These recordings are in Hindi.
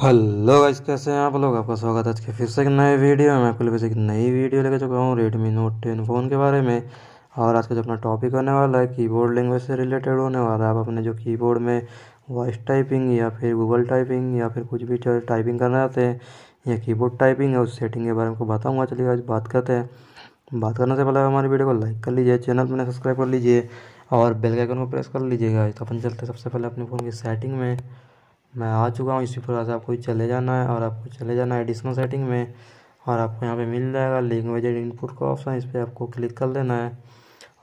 हेलो गाइस कैसे हैं आप लोग आपका स्वागत है आज के फिर से एक नए वीडियो में आपके लिए एक नई वीडियो लेकर चुका हूँ रेडमी नोट टेन फ़ोन के बारे में और आज का जो अपना टॉपिक होने वाला है कीबोर्ड लैंग्वेज से रिलेटेड होने वाला है आप अपने जो कीबोर्ड में वॉइस टाइपिंग या फिर गूगल टाइपिंग या फिर कुछ भी टाइपिंग करना चाहते हैं या कीबोर्ड टाइपिंग है उस सेटिंग के बारे में बताऊँगा चलिए आज बात करते हैं बात करने से पहले हमारी वीडियो को लाइक कर लीजिए चैनल पर सब्सक्राइब कर लीजिए और बेल आइकन को प्रेस कर लीजिएगा तो अपन चलते सबसे पहले अपने फ़ोन की सेटिंग में मैं आ चुका हूँ इसी प्रकार से आपको चले जाना है और आपको चले जाना है एडिशनल सेटिंग में और आपको यहाँ पे मिल जाएगा लैंग्वेज एंड इनपुट का ऑप्शन इस पर आपको क्लिक कर लेना है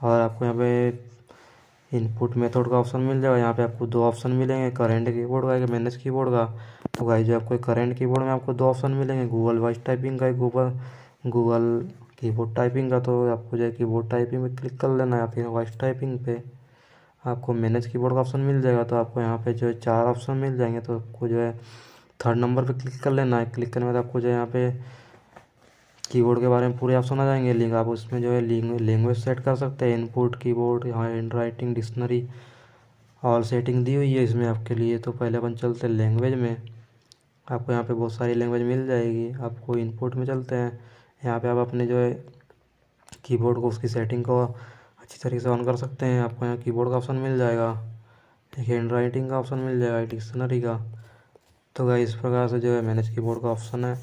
और आपको यहाँ पे इनपुट मेथड का ऑप्शन मिल जाएगा यहाँ पे आपको दो ऑप्शन मिलेंगे करेंट कीबोर्ड का एक मैनेज कीबोर्ड का तो गाइज जो आपको करेंट कीबोर्ड में आपको दो ऑप्शन मिलेंगे गूगल वॉइस टाइपिंग का गूगल गूगल कीबोर्ड टाइपिंग का तो आपको जो है कीबोर्ड टाइपिंग में क्लिक कर लेना है या फिर वॉइस टाइपिंग पे आपको मैनेज कीबोर्ड का ऑप्शन मिल जाएगा तो आपको यहाँ पे जो है चार ऑप्शन मिल जाएंगे तो आपको जो है थर्ड नंबर पे क्लिक कर लेना है क्लिक करने के बाद आपको जो है यहाँ पे कीबोर्ड के बारे में पूरे ऑप्शन आ जाएंगे लिंक आप उसमें जो है लैंग्वेज सेट कर सकते हैं इनपुट कीबोर्ड यहाँ handwriting dictionary all setting दी हुई है इसमें आपके लिए तो पहले अपन चलते हैं लैंग्वेज में आपको यहाँ पर बहुत सारी लैंग्वेज मिल जाएगी आपको इनपुट में चलते हैं यहाँ पर आप अपने जो है कीबोर्ड को उसकी सेटिंग को अच्छी तरीके से ऑन कर सकते हैं आपको यहाँ कीबोर्ड का ऑप्शन मिल जाएगा ठीक हैंड राइटिंग का ऑप्शन मिल जाएगा डिक्शनरी का तो गई इस प्रकार से जो है मैनेज कीबोर्ड का ऑप्शन है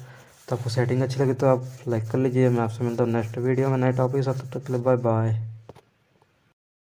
तो आपको सेटिंग अच्छी लगी तो आप लाइक कर लीजिए मैं आपसे मिलता हूँ नेक्स्ट वीडियो में नए टॉपिक साथ तक बाय बाय